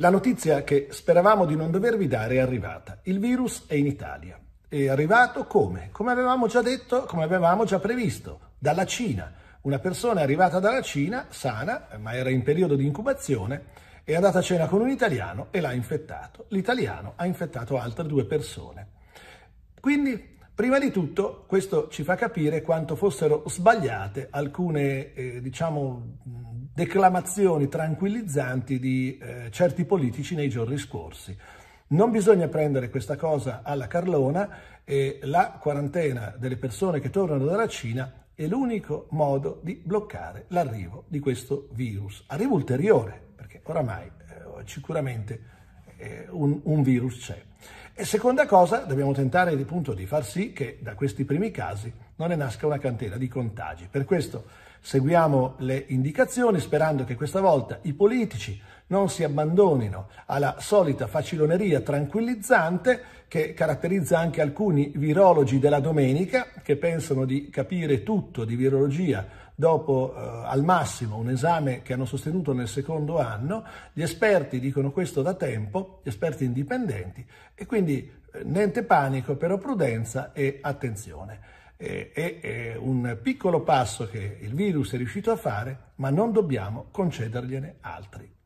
La notizia che speravamo di non dovervi dare è arrivata. Il virus è in Italia. È arrivato come? Come avevamo già detto, come avevamo già previsto, dalla Cina. Una persona è arrivata dalla Cina, sana, ma era in periodo di incubazione, è andata a cena con un italiano e l'ha infettato. L'italiano ha infettato altre due persone. Quindi, prima di tutto, questo ci fa capire quanto fossero sbagliate alcune, eh, diciamo, declamazioni tranquillizzanti di eh, certi politici nei giorni scorsi. Non bisogna prendere questa cosa alla Carlona e la quarantena delle persone che tornano dalla Cina è l'unico modo di bloccare l'arrivo di questo virus. Arrivo ulteriore, perché oramai eh, sicuramente eh, un, un virus c'è. E seconda cosa, dobbiamo tentare appunto di far sì che da questi primi casi non ne nasca una cantera di contagi. Per questo seguiamo le indicazioni sperando che questa volta i politici non si abbandonino alla solita faciloneria tranquillizzante che caratterizza anche alcuni virologi della domenica che pensano di capire tutto di virologia dopo eh, al massimo un esame che hanno sostenuto nel secondo anno, gli esperti dicono questo da tempo, gli esperti indipendenti e quindi eh, niente panico, però prudenza e attenzione. È, è un piccolo passo che il virus è riuscito a fare, ma non dobbiamo concedergliene altri.